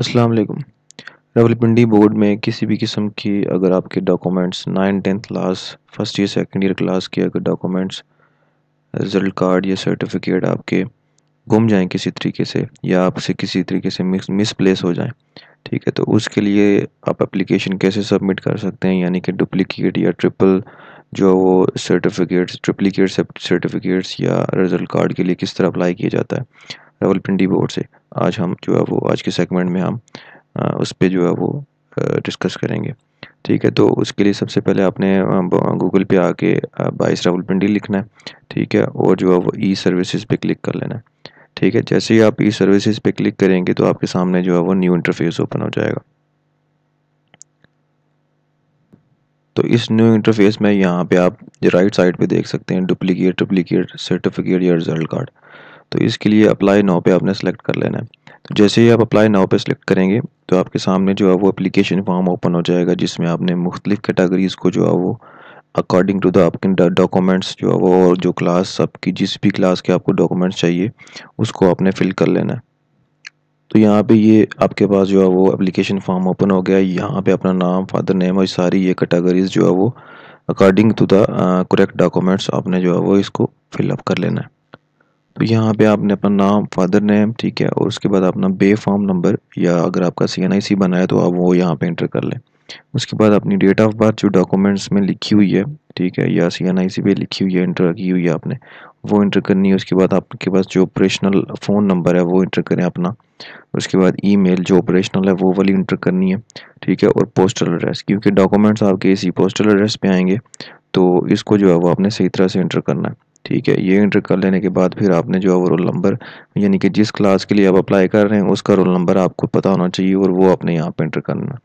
Aslam Rawalpindi board में किसी भी किस्म की अगर आपके documents nine tenth class first year second year class के अगर डॉक्यूमेंट्स रिजल्ट कार्ड या सर्टिफिकेट आपके गुम जाएं किसी तरीके से या आपसे किसी तरीके से मिस मिसप्लेस हो जाएं ठीक है तो उसके लिए आप एप्लीकेशन कैसे सबमिट कर सकते हैं यानी कि डुप्लिकेट या ट्रिपल जो वो सर्टिफिकेट्स डुप्लिकेट सर्टिफिकेट्स या रिजल्ट कार्ड के लिए किस तरह अप्लाई किया जाता है रावलपिंडी बोर्ड से आज हम जो है वो आज के सेगमेंट में हम उस पर जो है वो डिस्कस करेंगे ठीक है तो उसके लिए सबसे पहले आपने गूगल पे आके बाईस पिंडी लिखना है ठीक है और जो है वो ई सर्विसेज पे क्लिक कर लेना है ठीक है जैसे ही आप ई सर्विसेज पे क्लिक करेंगे तो आपके सामने जो है वो न्यू इंटरफेस ओपन हो जाएगा तो इस न्यू इंटरफेस में यहाँ पे आप राइट साइड पे देख सकते हैं डुप्लीकेट डुप्लीकेट सर्टिफिकेट या रिजल्ट कार्ड तो इसके लिए अप्लाई नाव पे आपने सेलेक्ट कर लेना है तो जैसे ही आप अप्लाई नाव पे सेलेक्ट करेंगे तो आपके सामने जो है वो एप्लीकेशन फॉर्म ओपन हो जाएगा जिसमें आपने मुख्तलिफ कैटेगरीज़ को जो है वो अकॉर्डिंग टू द आपके डॉक्यूमेंट्स जो है वो और जो क्लास आपकी जिस भी क्लास के आपको डॉक्यूमेंट्स चाहिए उसको आपने फिल कर लेना है तो यहाँ पे ये आपके पास जो है वो एप्लीकेशन फॉर्म ओपन हो गया यहाँ पे अपना नाम फादर नेम और सारी ये कैटेगरीज जो है वो according to the correct documents आपने जो है वो इसको फिलअप कर लेना है तो यहाँ पे आपने अपना नाम फादर नेम ठीक है और उसके बाद अपना बे फॉर्म नंबर या अगर आपका सी एन आई सी बना है तो आप वो यहाँ पे एंटर कर लें उसके बाद अपनी डेट ऑफ बर्थ जो डॉक्यूमेंट्स में लिखी हुई है ठीक है या सी एन आई सी पे लिखी हुई है इंटर की हुई है आपने वो इंटर करनी है उसके बाद आपके पास जो ऑपरेशनल फ़ोन नंबर है वो इंटर करें अपना उसके बाद मेल जो ऑपरेशनल है वो वाली इंटर करनी है ठीक है और पोस्टल एड्रेस क्योंकि डॉक्यूमेंट्स आपके इसी पोस्टल एड्रेस पर आएंगे तो इसको जो है वो आपने सही तरह से इंटर करना है ठीक है ये इंटर कर लेने के बाद फिर आपने जो है वो रोल नंबर यानी कि जिस क्लास के लिए आप अप्लाई कर रहे हैं उसका रोल नंबर आपको पता होना चाहिए और वो आपने यहाँ पर इंटर करना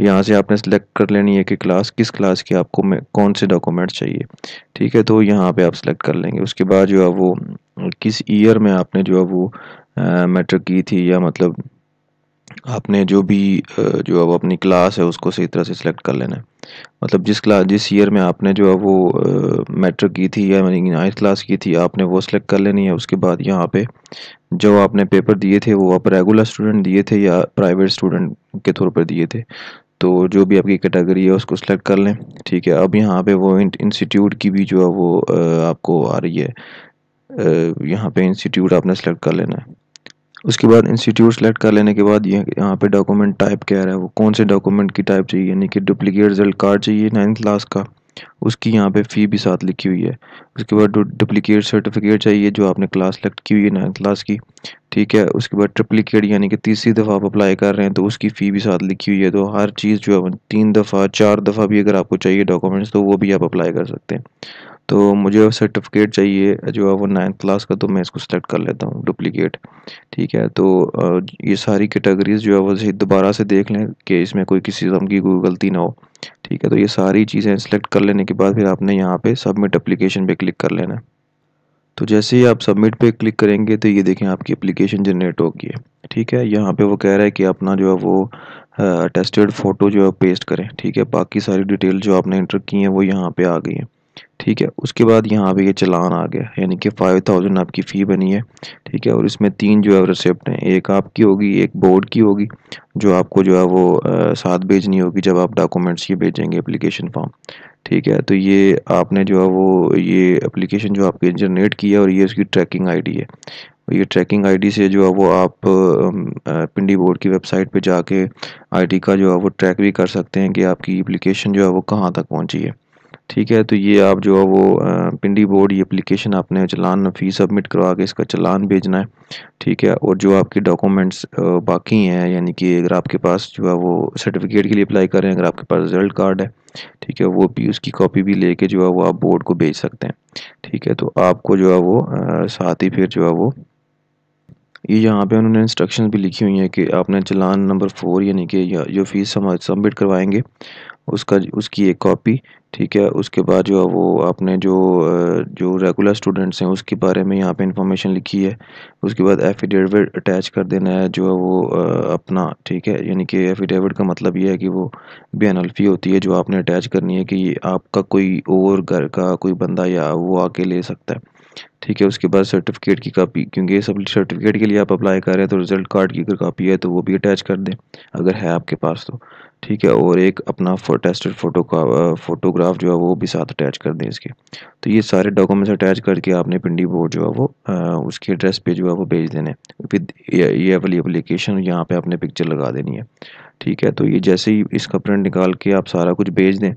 यहाँ से आपने सेलेक्ट कर लेनी है कि क्लास किस क्लास की आपको में कौन से डॉक्यूमेंट चाहिए ठीक है तो यहाँ पे आप सेलेक्ट कर लेंगे उसके बाद जो है वो किस ईयर में आपने जो है वो मैट्रिक की थी या मतलब आपने जो भी जो अब अपनी क्लास है उसको सही तरह से सिलेक्ट कर लेना है मतलब जिस क्लास जिस ईयर में आपने जो है वो मैट्रिक की थी या मैंने नाइन्थ क्लास की थी आपने वो सिलेक्ट कर लेनी है उसके बाद यहाँ पे जो आपने पेपर दिए थे वो आप रेगुलर स्टूडेंट दिए थे या प्राइवेट स्टूडेंट के तौर पर दिए थे तो जो भी आपकी कैटेगरी है उसको सिलेक्ट कर लें ठीक है अब यहाँ पर वो इंस्टीट्यूट की भी जो है वो आपको आ रही है यहाँ पर इंस्टीट्यूट आपने सेलेक्ट कर लेना है उसके बाद इंस्टीट्यूट सेलेक्ट कर लेने के बाद ये यहाँ पे डॉक्यूमेंट टाइप कह रहा है वो कौन से डॉक्यूमेंट की टाइप चाहिए यानी कि डुप्लीकेट रिजल्ट कार्ड चाहिए नाइन्थ क्लास का उसकी यहाँ पे फ़ी भी साथ लिखी हुई है उसके बाद डुप्लीकेट सर्टिफिकेट चाहिए जो आपने क्लास सेलेक्ट की हुई है नाइन्थ क्लास की ठीक है उसके बाद ट्रिप्लीकेट यानी कि तीसरी दफ़ा आप अप्लाई कर रहे हैं तो उसकी फ़ी भी साथ लिखी हुई है तो हर चीज़ जो है तीन दफ़ा चार दफ़ा भी अगर आपको चाहिए डॉक्यूमेंट्स तो वो भी आप अप्लाई कर सकते हैं तो मुझे सर्टिफिकेट चाहिए जो है वो नाइन्थ क्लास का तो मैं इसको सेलेक्ट कर लेता हूँ डुप्लीकेट ठीक है तो ये सारी कैटेगरीज जो है वो दोबारा से देख लें कि इसमें कोई किसी किस्म की कोई गलती ना हो ठीक है तो ये सारी चीज़ें सेलेक्ट कर लेने के बाद फिर आपने यहाँ पे सबमिट अप्लीकेशन पे क्लिक कर लेना तो जैसे ही आप सबमिट पे क्लिक करेंगे तो ये देखें आपकी अप्लीकेशन जनरेट होगी है ठीक है यहाँ पे वो कह रहा है कि अपना जो है वो टेस्टेड फ़ोटो जो है पेस्ट करें ठीक है बाकी सारी डिटेल जो आपने इंटर की हैं वो यहाँ पे आ गई हैं ठीक है उसके बाद यहाँ पे ये चलान आ गया यानी कि फाइव थाउजेंड आपकी फ़ी बनी है ठीक है और इसमें तीन जो है रिसिप्ट हैं एक आपकी होगी एक बोर्ड की होगी जो आपको जो है वो आ, साथ भेजनी होगी जब आप डॉक्यूमेंट्स ये भेजेंगे एप्लीकेशन फॉर्म ठीक है तो ये आपने जो है वो ये एप्लीकेशन जो आपके जनरेट किया है और ये उसकी ट्रैकिंग आई है ये ट्रैकिंग आईडी से जो है वो आप पिंडी बोर्ड की वेबसाइट पे जाके आईडी का जो है वो ट्रैक भी कर सकते हैं कि आपकी एप्लीकेशन जो है वो कहाँ तक पहुँची है ठीक है तो ये आप जो है वो पिंडी बोर्ड ये अप्लीकेशन आपने चलान फ़ी सबमिट करवा के इसका चलान भेजना है ठीक है और जो आपके डॉक्यूमेंट्स बाकी हैं यानी कि अगर आपके पास जो है वो सर्टिफिकेट के लिए अप्लाई कर रहे हैं अगर आपके पास रिजल्ट कार्ड है ठीक है वो भी उसकी कॉपी भी लेके जो है वो आप बोर्ड को भेज सकते हैं ठीक है तो आपको जो है वो साथ ही फिर जो है वो ये यहाँ पे उन्होंने इंस्ट्रक्शंस भी लिखी हुई हैं कि आपने चलान नंबर फोर यानी कि जो फीस सबमिट करवाएंगे उसका उसकी एक कॉपी ठीक है उसके बाद जो है वो आपने जो जो रेगुलर स्टूडेंट्स हैं उसके बारे में यहाँ पे इंफॉर्मेशन लिखी है उसके बाद एफिडेविट अटैच कर देना है जो है वो अपना ठीक है यानी कि एफिडेविट का मतलब ये है कि वो बेनल्फी होती है जो आपने अटैच करनी है कि आपका कोई और घर का कोई बंदा या वो आके ले सकता है ठीक है उसके बाद सर्टिफिकेट की कापी क्योंकि सब सर्टिफिकेट के लिए आप अप्लाई कर रहे हैं तो रिजल्ट कार्ड की अगर कापी है तो वो भी अटैच कर दें अगर है आपके पास तो ठीक है और एक अपना फो, टेस्टेड फोटो का फोटोग्राफ जो है वो भी साथ अटैच कर दें इसके तो ये सारे डॉक्यूमेंट्स अटैच करके आपने पिंडी बोर्ड जो है वो आ, उसके एड्रेस पे जो है वो भेज देने विद ये वाली अप्लीकेशन यहाँ पे आपने पिक्चर लगा देनी है ठीक है तो ये जैसे ही इसका प्रिंट निकाल के आप सारा कुछ भेज दें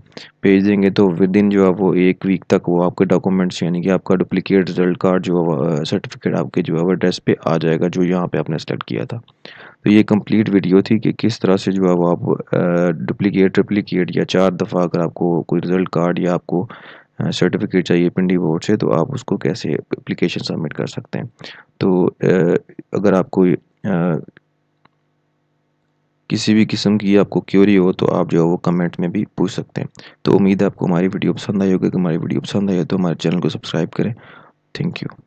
भेज देंगे तो विद इन जो है वो एक वीक तक वो आपके डॉक्यूमेंट्स यानी कि आपका डुप्लीकेट रिजल्ट कार्ड जो है सर्टिफिकेट आपके जो है वो एड्रेस पे आ जाएगा जो यहाँ पे आपने सेलेक्ट किया था तो ये कंप्लीट वीडियो थी कि किस तरह से जो है वो आप डुप्लीकेट ट्रिप्लीकेट या चार दफ़ा अगर आपको कोई रिजल्ट कार्ड या आपको सर्टिफिकेट चाहिए पिंडी बोर्ड से तो आप उसको कैसे अप्लीकेशन सबमिट कर सकते हैं तो अगर आपको किसी भी किस्म की आपको क्योरी हो तो आप जो है वो कमेंट में भी पूछ सकते हैं तो उम्मीद है आपको हमारी वीडियो पसंद आई होगी हमारी वीडियो पसंद आई हो तो हमारे चैनल को सब्सक्राइब करें थैंक यू